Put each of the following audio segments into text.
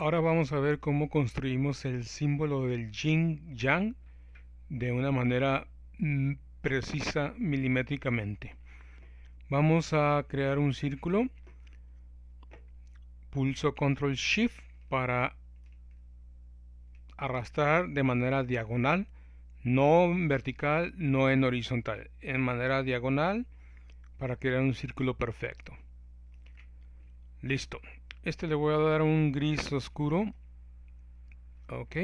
Ahora vamos a ver cómo construimos el símbolo del yin yang de una manera mm, precisa milimétricamente. Vamos a crear un círculo. Pulso control shift para arrastrar de manera diagonal, no vertical, no en horizontal, en manera diagonal para crear un círculo perfecto. Listo. Este le voy a dar un gris oscuro. Ok.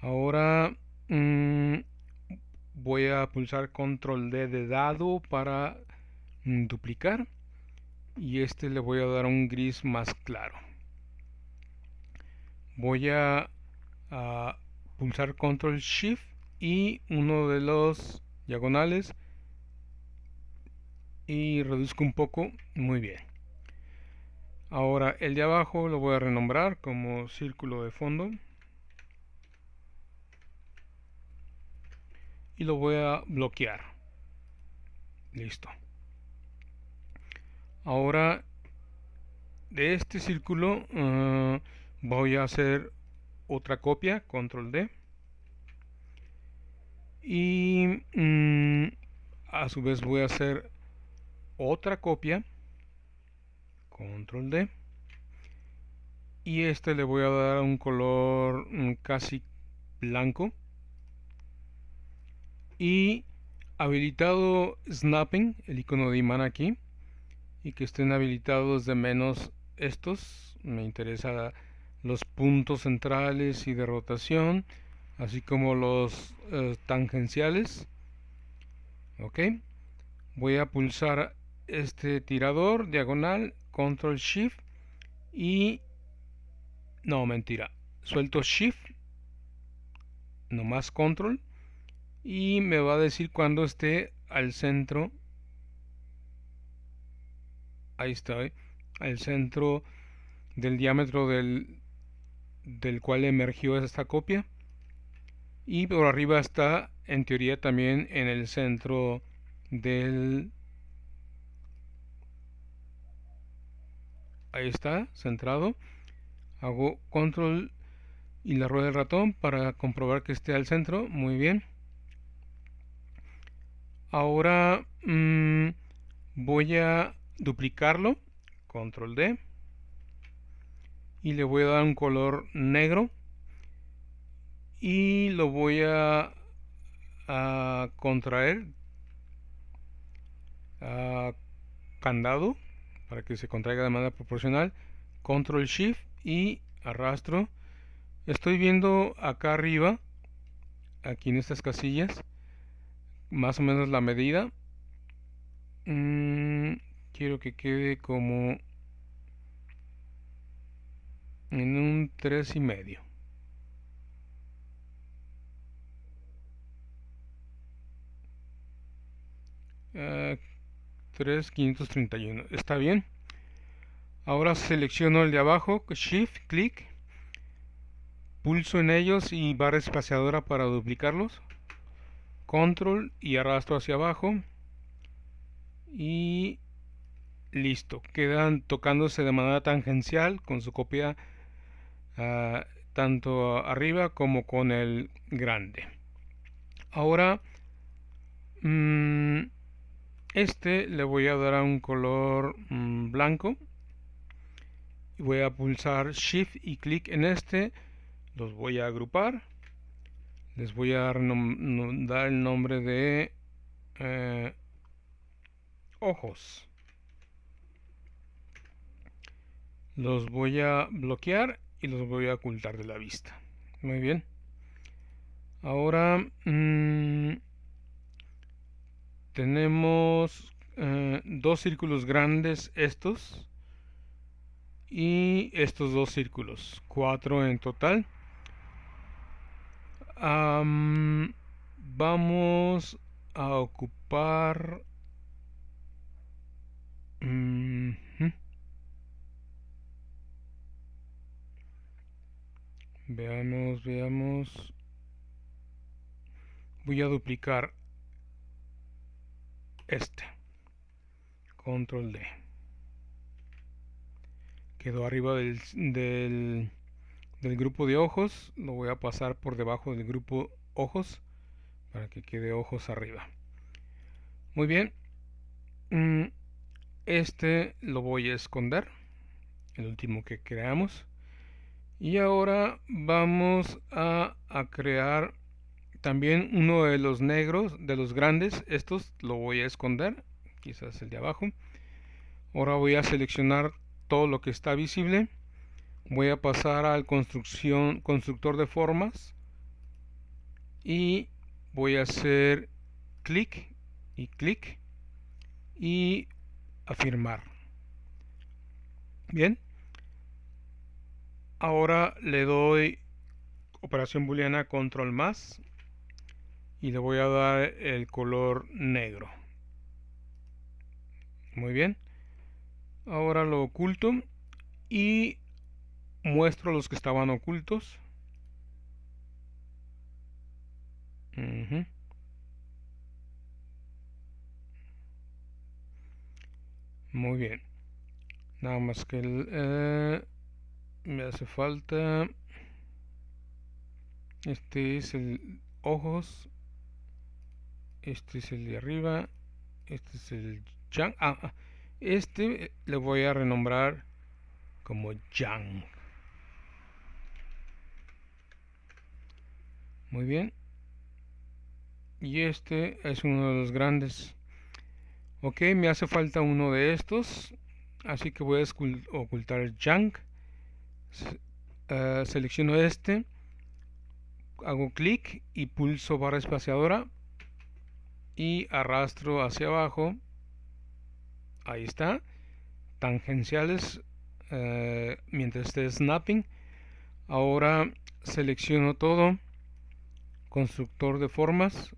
Ahora mm, voy a pulsar control D de dado para mm, duplicar. Y este le voy a dar un gris más claro. Voy a pulsar control shift y uno de los diagonales y reduzco un poco muy bien Ahora el de abajo lo voy a renombrar como círculo de fondo. Y lo voy a bloquear. Listo. Ahora de este círculo eh, voy a hacer otra copia, control D. Y mm, a su vez voy a hacer otra copia control D y este le voy a dar un color mm, casi blanco y habilitado snapping el icono de imán aquí y que estén habilitados de menos estos me interesa los puntos centrales y de rotación así como los eh, tangenciales ok voy a pulsar este tirador diagonal control shift y no mentira suelto shift nomás control y me va a decir cuando esté al centro ahí está ¿eh? al centro del diámetro del, del cual emergió esta copia y por arriba está en teoría también en el centro del ahí está, centrado. Hago control y la rueda del ratón para comprobar que esté al centro. Muy bien. Ahora mm, voy a duplicarlo. Control D. Y le voy a dar un color negro. Y lo voy a, a contraer. A candado para que se contraiga de manera proporcional. Control Shift y arrastro. Estoy viendo acá arriba, aquí en estas casillas, más o menos la medida. Mm, quiero que quede como en un tres y medio ah, 531. Está bien. Ahora selecciono el de abajo, Shift, clic, pulso en ellos y barra espaciadora para duplicarlos. Control y arrastro hacia abajo. Y listo. Quedan tocándose de manera tangencial con su copia ah, tanto arriba como con el grande. Ahora... Mmm, este le voy a dar a un color blanco mm, blanco. Voy a pulsar Shift y clic en este. Los voy a agrupar. Les voy a dar, el nombre de eh, ojos. Los voy a bloquear y los voy a ocultar de la vista. Muy bien. Ahora... Mm, tenemos eh, dos círculos grandes estos y estos dos círculos cuatro en total vamos a ocupar veamos veamos voy a duplicar este. Control D. Quedó arriba del, grupo de ojos. Lo voy a pasar por debajo del grupo ojos para que quede ojos arriba. Muy bien. Mm, este lo voy a esconder. El último que creamos. Y ahora vamos a, a crear también uno de los negros, de los grandes, estos lo voy a esconder, quizás el de abajo. Ahora voy a seleccionar todo lo que está visible. Voy a pasar al construcción, constructor de formas. Y voy a hacer clic y clic y afirmar. Bien. Ahora le doy operación booleana control más y le voy a dar el color negro muy bien ahora lo oculto y muestro los que estaban ocultos muy bien nada más que el, eh, me hace falta este es el ojos este es el de arriba este es el junk ah, ah, este eh, le voy a renombrar como junk muy bien y este es uno de los grandes ok me hace falta uno de estos así que voy a ocultar yang junk eh, selecciono este hago clic y pulso barra espaciadora y arrastro hacia abajo ahí está tangenciales eh, mientras esté snapping ahora selecciono todo constructor de formas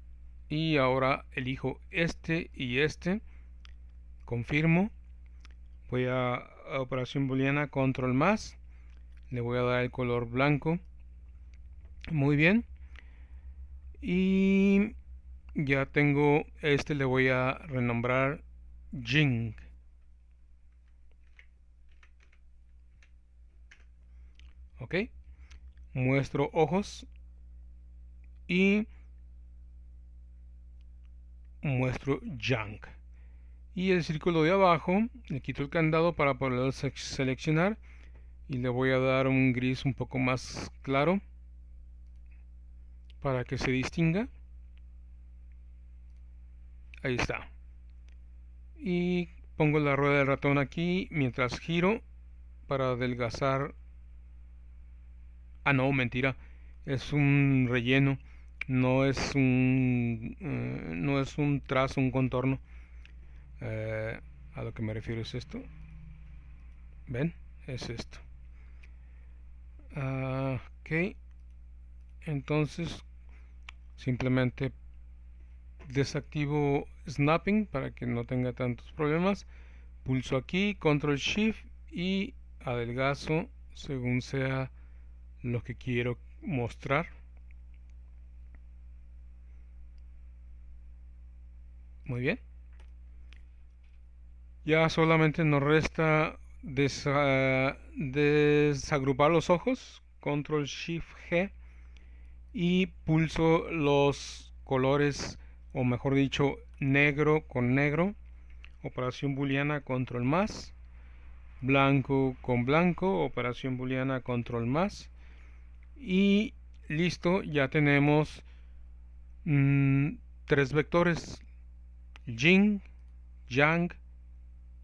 y ahora elijo este y este confirmo voy a operación booleana control más le voy a dar el color blanco muy bien y ya tengo este le voy a renombrar Jing ok muestro ojos y muestro junk y el círculo de abajo le quito el candado para poder seleccionar y le voy a dar un gris un poco más claro para que se distinga ahí está y pongo la rueda del ratón aquí mientras giro para adelgazar ah no mentira es un relleno no es un eh, no es un trazo un contorno eh, a lo que me refiero es esto ven es esto ah, ok entonces simplemente desactivo snapping para que no tenga tantos problemas pulso aquí control shift y adelgazo según sea lo que quiero mostrar muy bien ya solamente nos resta desagrupar los ojos control shift g y pulso los colores o mejor dicho, negro con negro, operación booleana control más, blanco con blanco, operación booleana control más, y listo, ya tenemos mm, tres vectores, yin, yang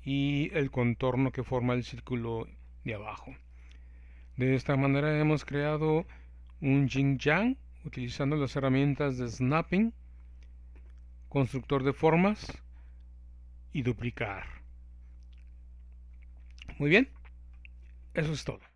y el contorno que forma el círculo de abajo. De esta manera hemos creado un yin yang utilizando las herramientas de snapping constructor de formas y duplicar. Muy bien, eso es todo.